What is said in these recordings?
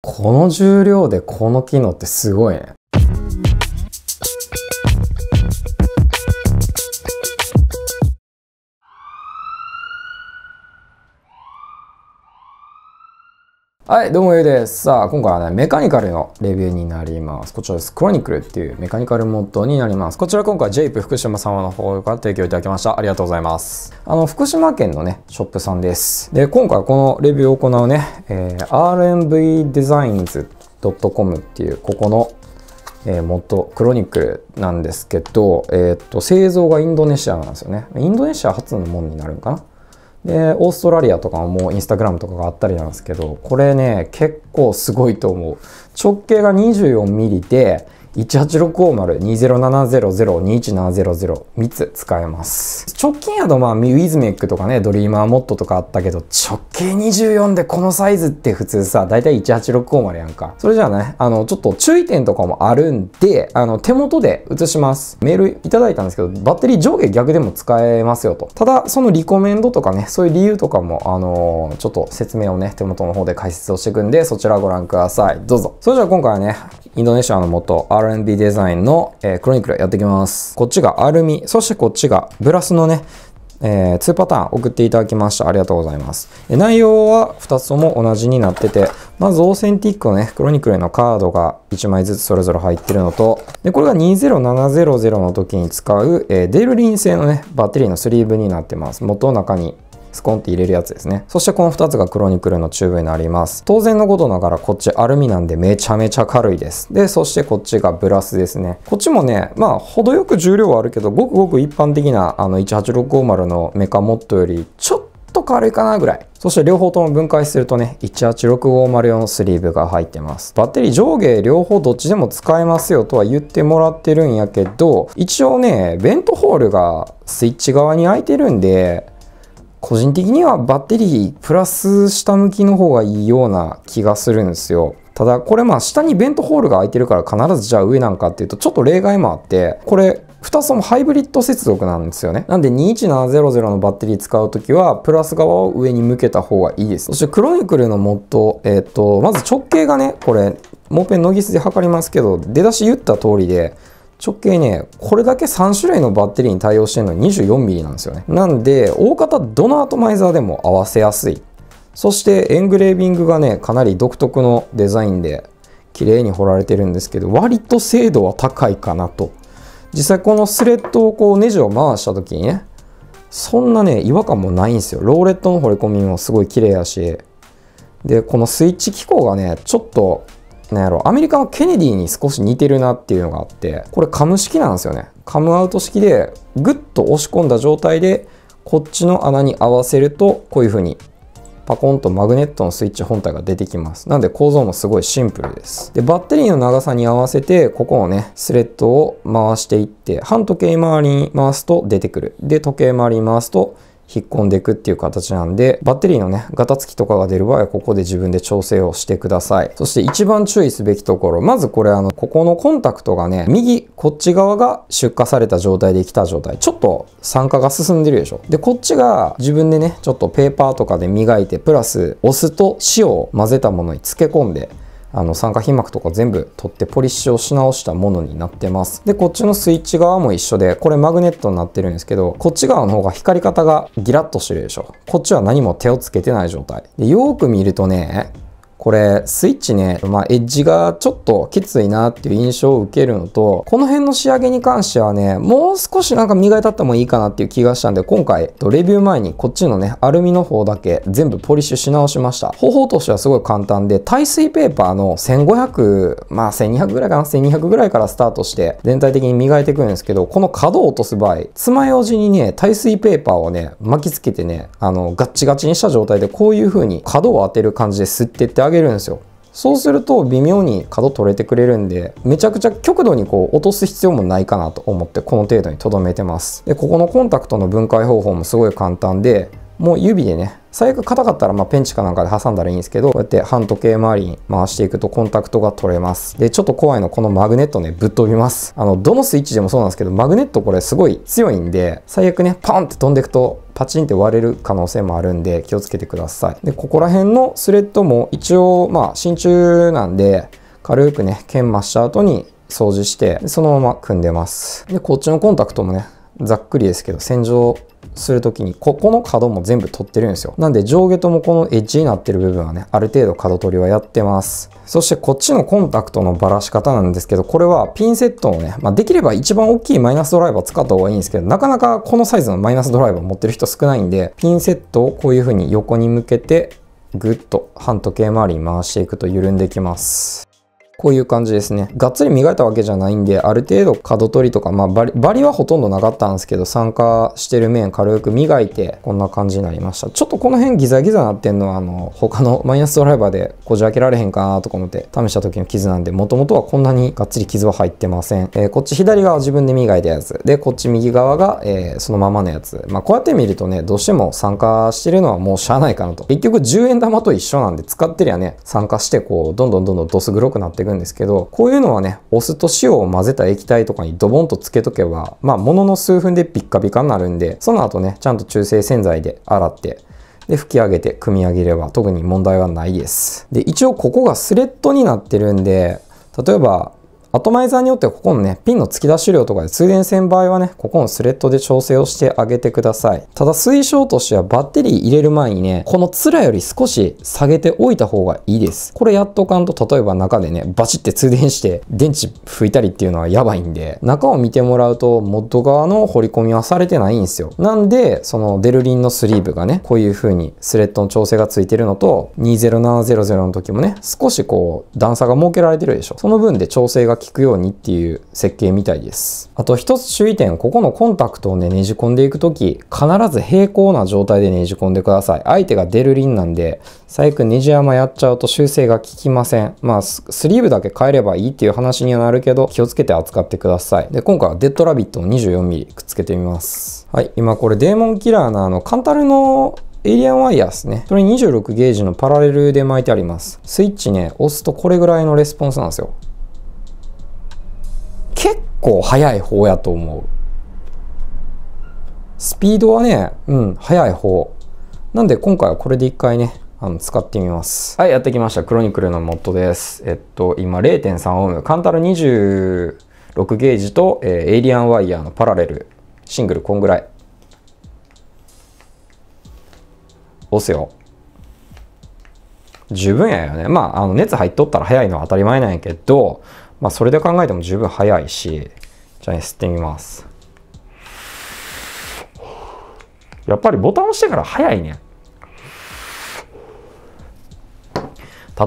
この重量でこの機能ってすごいね。はい、どうもゆうです。さあ、今回はね、メカニカルのレビューになります。こちらです。クロニクルっていうメカニカルモッドになります。こちら今回、ジェイプ福島様の方から提供いただきました。ありがとうございます。あの、福島県のね、ショップさんです。で、今回このレビューを行うね、えー、rmvdesigns.com っていう、ここのえー、ド、クロニクルなんですけど、えー、っと製造がインドネシアなんですよねインドネシア初のものになるんかなで、オーストラリアとかもインスタグラムとかがあったりなんですけど、これね、結構すごいと思う。直径が24ミリで、18650-20700-21700-3つ使えます。直近やとまあ、ウィズメックとかね、ドリーマーモッドとかあったけど、直径24でこのサイズって普通さ、だいたい18650やんか。それじゃあね、あの、ちょっと注意点とかもあるんで、あの、手元で写します。メールいただいたんですけど、バッテリー上下逆でも使えますよと。ただ、そのリコメンドとかね、そういう理由とかも、あのー、ちょっと説明をね、手元の方で解説をしていくんで、そちらをご覧ください。どうぞ。それじゃあ今回はね、インドネシアの元、r R&B デザインの、えクロニクルやっていきます。こっちがアルミ、そしてこっちがブラスのね、えー、2パターン送っていただきました。ありがとうございます。内容は2つとも同じになってて、まずオーセンティックのね、クロニクルのカードが1枚ずつそれぞれ入ってるのと、で、これが20700の時に使う、えー、デルリン製のね、バッテリーのスリーブになってます。元中にスコンって入れるやつですね。そしてこの2つがクロニクルのチューブになります。当然のことながらこっちアルミなんでめちゃめちゃ軽いです。で、そしてこっちがブラスですね。こっちもね、まあ程よく重量はあるけど、ごくごく一般的なあの18650のメカモットよりちょっと軽いかなぐらい。そして両方とも分解するとね、18650用のスリーブが入ってます。バッテリー上下両方どっちでも使えますよとは言ってもらってるんやけど、一応ね、ベントホールがスイッチ側に開いてるんで、個人的にはバッテリープラス下向きの方がいいような気がするんですよ。ただこれまあ下にベントホールが空いてるから必ずじゃあ上なんかっていうとちょっと例外もあってこれ2つもハイブリッド接続なんですよね。なんで21700のバッテリー使うときは、プラス側を上に向けた方がいいです。そしてクロニクルのモッド、えっ、ー、と、まず直径がね、これ、モーペンノギスで測りますけど、出だし言った通りで、直径ね、これだけ3種類のバッテリーに対応してるの 24mm なんですよね。なんで、大型どのアトマイザーでも合わせやすい。そしてエングレービングがね、かなり独特のデザインで綺麗に彫られてるんですけど、割と精度は高いかなと。実際このスレッドをこうネジを回した時にね、そんなね、違和感もないんですよ。ローレットの彫り込みもすごい綺麗やし、で、このスイッチ機構がね、ちょっとなんやろ、アメリカのケネディに少し似てるなっていうのがあって、これカム式なんですよね。カムアウト式で、ぐっと押し込んだ状態で、こっちの穴に合わせると、こういう風にパコンとマグネットのスイッチ本体が出てきます。なんで構造もすごいシンプルです。で、バッテリーの長さに合わせて、ここのね、スレッドを回していって、反時計回りに回すと出てくる。で、時計回りに回すと引っ込んでいくっていう形なんで、バッテリーのね、ガタつきとかが出る場合は、ここで自分で調整をしてください。そして一番注意すべきところ、まずこれあの、ここのコンタクトがね、右、こっち側が出荷された状態で来た状態。ちょっと酸化が進んでるでしょ。で、こっちが自分でね、ちょっとペーパーとかで磨いて、プラスお酢と塩を混ぜたものに漬け込んで、あの酸化皮膜とか全部取ってポリッシュをし直したものになってます。で、こっちのスイッチ側も一緒で、これマグネットになってるんですけど、こっち側の方が光り方がギラッとしてるでしょ。こっちは何も手をつけてない状態。で、よーく見るとね、これ、スイッチね、まあ、エッジがちょっときついなっていう印象を受けるのと、この辺の仕上げに関してはね、もう少しなんか磨いたってもいいかなっていう気がしたんで、今回、レビュー前にこっちのね、アルミの方だけ全部ポリッシュし直しました。方法としてはすごい簡単で、耐水ペーパーの1500、まあ、1200ぐらいかな、1200ぐらいからスタートして、全体的に磨いていくんですけど、この角を落とす場合、爪楊枝にね、耐水ペーパーをね、巻きつけてね、あの、ガッチガチにした状態で、こういう風に角を当てる感じで吸ってってあげげるんですよそうすると微妙に角取れてくれるんで、めちゃくちゃ極度にこう落とす必要もないかなと思ってこの程度に留めてます。で、ここのコンタクトの分解方法もすごい簡単で、もう指でね最悪硬かったらまペンチかなんかで挟んだらいいんですけどこうやって半時計回りに回していくとコンタクトが取れますでちょっと怖いのこのマグネットねぶっ飛びますあのどのスイッチでもそうなんですけどマグネットこれすごい強いんで最悪ねパンって飛んでいくとパチンって割れる可能性もあるんで気をつけてくださいでここら辺のスレッドも一応まあ真鍮なんで軽くね研磨した後に掃除してそのまま組んでますでこっちのコンタクトもねざっくりですけど洗浄する時にここの角も全部取ってるんですよなんで上下ともこのエッジになってる部分はねある程度角取りはやってますそしてこっちのコンタクトのばらし方なんですけどこれはピンセットのね、まあ、できれば一番大きいマイナスドライバー使った方がいいんですけどなかなかこのサイズのマイナスドライバー持ってる人少ないんでピンセットをこういう風に横に向けてぐっと半時計回りに回していくと緩んできますこういう感じですね。がっつり磨いたわけじゃないんで、ある程度角取りとか、まあバリ、バリはほとんどなかったんですけど、酸化してる面軽く磨いて、こんな感じになりました。ちょっとこの辺ギザギザなってんのは、あの、他の マイナスドライバーでこじ開けられへんかなとか思って試した時の傷なんで、もともとはこんなにがっつり傷は入ってません。えー、こっち左側自分で磨いたやつ。で、こっち右側が、えー、そのままのやつ。まあ、こうやって見るとね、どうしても酸化してるのはもうしゃあないかなと。結局10円玉と一緒なんで、使ってりゃね、酸化してこう、どんどんどんどんドス黒くなってくんですけど、こういうのはね、お酢と塩を混ぜた液体とかにドボンとつけとけば、まあ、ものの数分でピッカピカになるんで、その後ね、ちゃんと中性洗剤で洗って、で、拭き上げて組み上げれば特に問題はないです。で、一応ここがスレッドになってるんで、例えばアトマイザーによってはここのね、ピンの突き出し量とかで通電線場合はね、ここのスレッドで調整をしてあげてください。ただ推奨としてはバッテリー入れる前にね、このツラより少し下げておいた方がいいです。これやっとかんと、例えば中でね、バチって通電して電池拭いたりっていうのはやばいんで、中を見てもらうと、モッド側の掘り込みはされてないんですよ。なんで、そのデルリンのスリーブがね、こういう風にスレッドの調整がついてるのと、20700の時もね、少しこう、段差が設けられてるでしょ。その分で調整が効くようにっていう設計みたいです。あと一つ注意点、ここのコンタクトをね、ねじ込んでいくとき、必ず平行な状態でねじ込んでください。相手が出るンなんで、最悪ネジ山やっちゃうと修正が効きません。まあ、スリーブだけ変えればいいっていう話にはなるけど、気をつけて扱ってください。で、今回はデッドラビットを 24mm くっつけてみます。はい、今これデーモンキラーのあの、カンタルのエイリアンワイヤーですね。それ26ゲージのパラレルで巻いてあります。スイッチね、押すとこれぐらいのレスポンスなんですよ。結構速い方やと思う。スピードはね、うん、速い方。なんで今回はこれで一回ね、あの、使ってみます。はい、やってきました。クロニクルのモッドです。えっと、今0.3オーム。カンタル26ゲージと、えー、エイリアンワイヤーのパラレル。シングルこんぐらい。押せよ。十分やよね。まあ、あの熱入っとったら早いのは当たり前なんやけど、まあ、それで考えても十分早いし、じゃあね、吸ってみます。やっぱりボタン押してから早いね。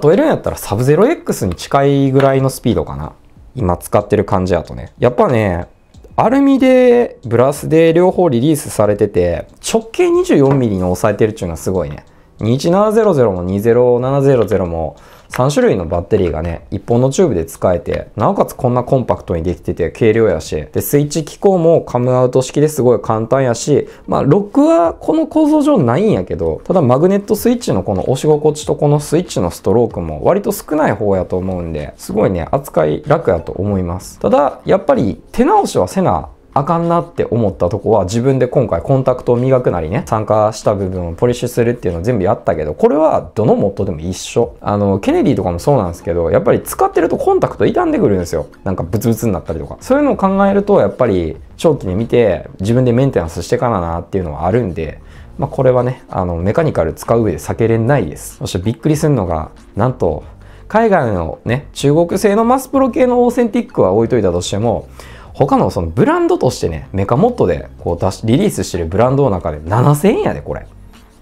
例えるんやったらサブ 0X に近いぐらいのスピードかな。今使ってる感じやとね。やっぱね、アルミでブラスで両方リリースされてて、直径 24mm に抑えてるっていうのはすごいね。21700も20700も3種類のバッテリーがね、1本のチューブで使えて、なおかつこんなコンパクトにできてて軽量やし、で、スイッチ機構もカムアウト式ですごい簡単やし、まあ、ロックはこの構造上ないんやけど、ただマグネットスイッチのこの押し心地とこのスイッチのストロークも割と少ない方やと思うんで、すごいね、扱い楽やと思います。ただ、やっぱり手直しはせなあかんなって思ったとこは自分で今回コンタクトを磨くなりね、参加した部分をポリッシュするっていうのを全部やったけど、これはどのモッドでも一緒。あの、ケネディとかもそうなんですけど、やっぱり使ってるとコンタクト傷んでくるんですよ。なんかブツブツになったりとか。そういうのを考えると、やっぱり長期に見て自分でメンテナンスしてからなっていうのはあるんで、まあ、これはね、あの、メカニカル使う上で避けれないです。そしてびっくりするのが、なんと、海外のね、中国製のマスプロ系のオーセンティックは置いといたとしても、他のそのブランドとしてね、メカモッドでこう出し、リリースしてるブランドの中で7000円やで、これ。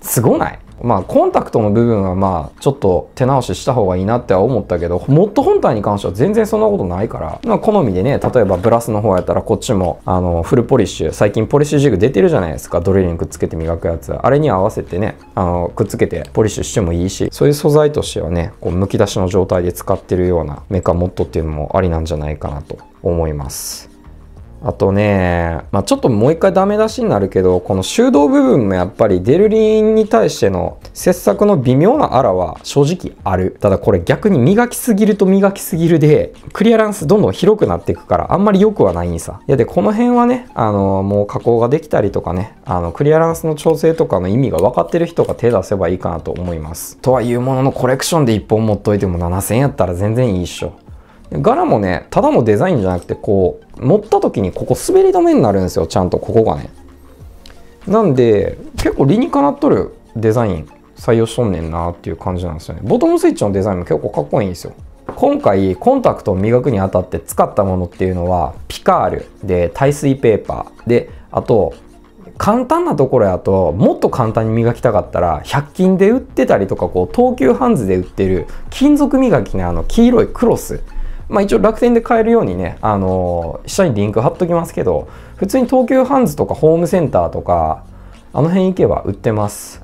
すごないまあ、コンタクトの部分はまあ、ちょっと手直しした方がいいなっては思ったけど、モッド本体に関しては全然そんなことないから、まあ、好みでね、例えばブラスの方やったらこっちも、あの、フルポリッシュ、最近ポリッシュジグ出てるじゃないですか、ドリルにくっつけて磨くやつ。あれに合わせてね、あの、くっつけてポリッシュしてもいいし、そういう素材としてはね、こう、むき出しの状態で使ってるようなメカモッドっていうのもありなんじゃないかなと思います。あとね、まあ、ちょっともう一回ダメ出しになるけど、この修道部分もやっぱりデルリンに対しての切削の微妙なあらは正直ある。ただこれ逆に磨きすぎると磨きすぎるで、クリアランスどんどん広くなっていくからあんまり良くはないんさ。いやで、この辺はね、あの、もう加工ができたりとかね、あの、クリアランスの調整とかの意味が分かってる人が手出せばいいかなと思います。とはいうもののコレクションで1本持っといても7000円やったら全然いいっしょ。柄もね、ただのデザインじゃなくて、こう、持った時にここ滑り止めになるんですよ、ちゃんとここがね。なんで、結構理にかなっとるデザイン採用しとんねんなっていう感じなんですよね。ボトムスイッチのデザインも結構かっこいいんですよ。今回コンタクトを磨くにあたって使ったものっていうのはピカールで耐水ペーパーであと簡単なところやともっと簡単に磨きたかったら100均で売ってたりとかこう東急ハンズで売ってる金属磨きのあの黄色いクロスまあ、一応楽天で買えるようにね、あのー、下にリンク貼っときますけど普通に東急ハンズとかホームセンターとかあの辺行けば売ってます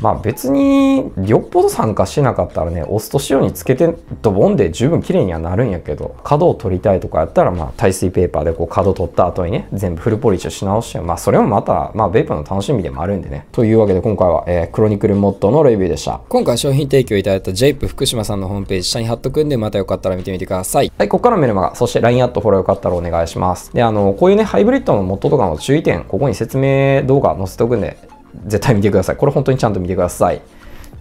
まあ別によっぽど酸化しなかったらね押すと塩につけてドボンで十分綺麗にはなるんやけど角を取りたいとかやったらまあ耐水ペーパーでこう角取った後にね全部フルポリッシュし直してまあそれもまたまあベープの楽しみでもあるんでねというわけで今回は、えー、クロニクルモッドのレビューでした今回商品提供いただいた JAPE 福島さんのホームページ下に貼っとくんでまたよかったら見てみてくださいはいここからメルマガそして LINE アットフォローよかったらお願いしますであのこういうねハイブリッドのモッドとかの注意点ここに説明動画載せておくんで絶対見てください。これ本当にちゃんと見てください。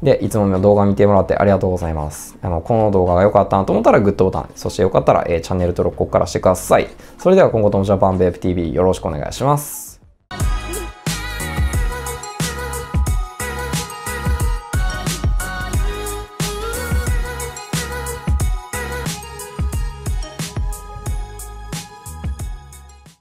で、いつもの動画見てもらってありがとうございます。あの、この動画が良かったなと思ったらグッドボタン、そしてよかったら、えー、チャンネル登録ここからしてください。それでは今後ともジャパンベープ TV よろしくお願いします。